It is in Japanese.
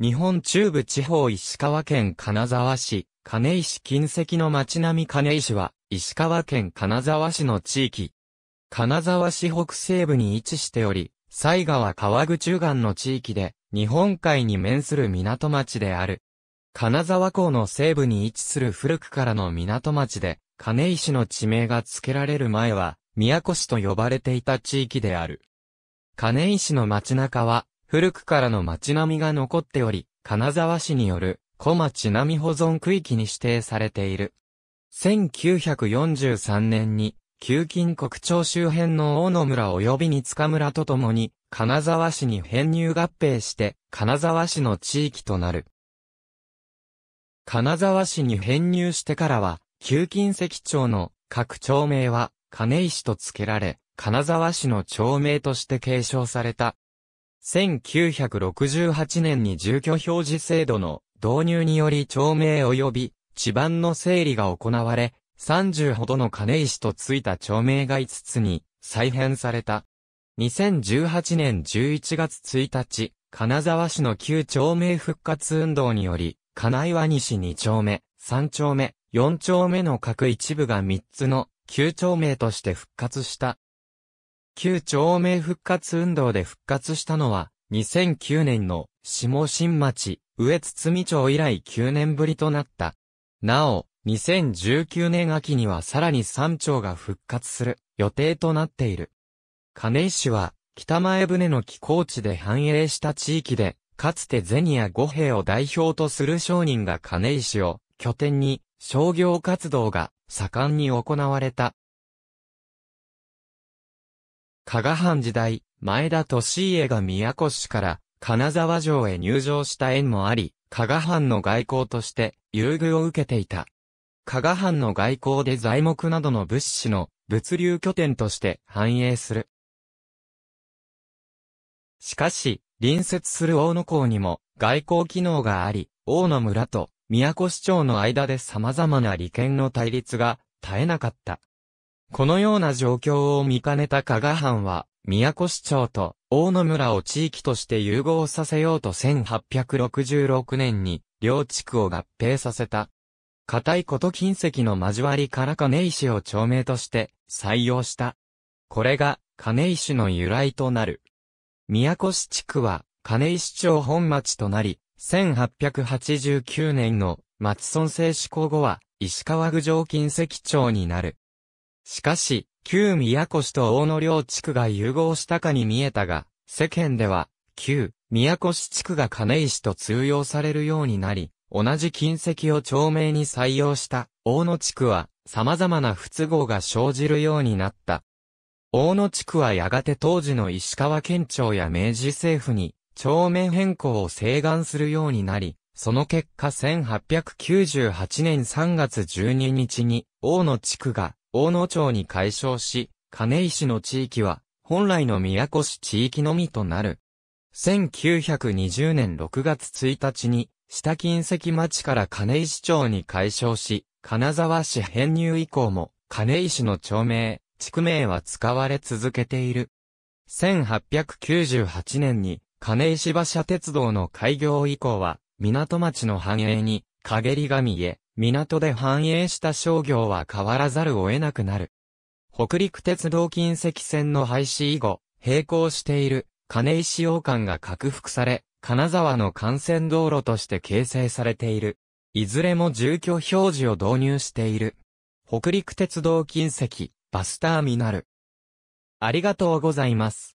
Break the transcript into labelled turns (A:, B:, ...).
A: 日本中部地方石川県金沢市、金石近石の町並み金石は、石川県金沢市の地域。金沢市北西部に位置しており、西川川口岸の地域で、日本海に面する港町である。金沢港の西部に位置する古くからの港町で、金石の地名が付けられる前は、宮古市と呼ばれていた地域である。金石の町中は、古くからの町並みが残っており、金沢市による小町並保存区域に指定されている。1943年に、旧金国町周辺の大野村及び二塚村とともに、金沢市に編入合併して、金沢市の地域となる。金沢市に編入してからは、旧金石町の各町名は、金石と付けられ、金沢市の町名として継承された。1968年に住居表示制度の導入により町名及び地盤の整理が行われ、30ほどの金石とついた町名が5つに再編された。2018年11月1日、金沢市の旧町名復活運動により、金岩西2丁目、3丁目、4丁目の各一部が3つの旧町名として復活した。旧町名復活運動で復活したのは、2009年の下新町、上堤町以来9年ぶりとなった。なお、2019年秋にはさらに3町が復活する予定となっている。金井市は、北前船の寄港地で繁栄した地域で、かつてゼニア五兵を代表とする商人が金井市を拠点に商業活動が盛んに行われた加賀藩時代、前田利家が宮古市から金沢城へ入城した縁もあり、加賀藩の外交として優遇を受けていた。加賀藩の外交で材木などの物資の物流拠点として繁栄する。しかし、隣接する大野港にも外交機能があり、大野村と宮古市長の間で様々な利権の対立が絶えなかった。このような状況を見かねた加賀藩は、宮古市長と大野村を地域として融合させようと1866年に両地区を合併させた。固いこと金石の交わりから金石を町名として採用した。これが金石の由来となる。宮古市地区は金石町本町となり、1889年の松村政施行後は石川郡上近石町になる。しかし、旧宮古市と大野領地区が融合したかに見えたが、世間では、旧宮古市地区が金石と通用されるようになり、同じ近石を町名に採用した大野地区は様々な不都合が生じるようになった。大野地区はやがて当時の石川県庁や明治政府に町名変更を請願するようになり、その結果1898年3月12日に大野地区が大野町に解消し、金石の地域は、本来の宮古市地域のみとなる。1920年6月1日に、下金石町から金石町に解消し、金沢市編入以降も、金石の町名、地区名は使われ続けている。1898年に、金石馬車鉄道の開業以降は、港町の繁栄に、陰りが見え、港で繁栄した商業は変わらざるを得なくなる。北陸鉄道近石線の廃止以後、並行している金石洋館が拡幅され、金沢の幹線道路として形成されている。いずれも住居表示を導入している。北陸鉄道近石、バスターミナル。ありがとうございます。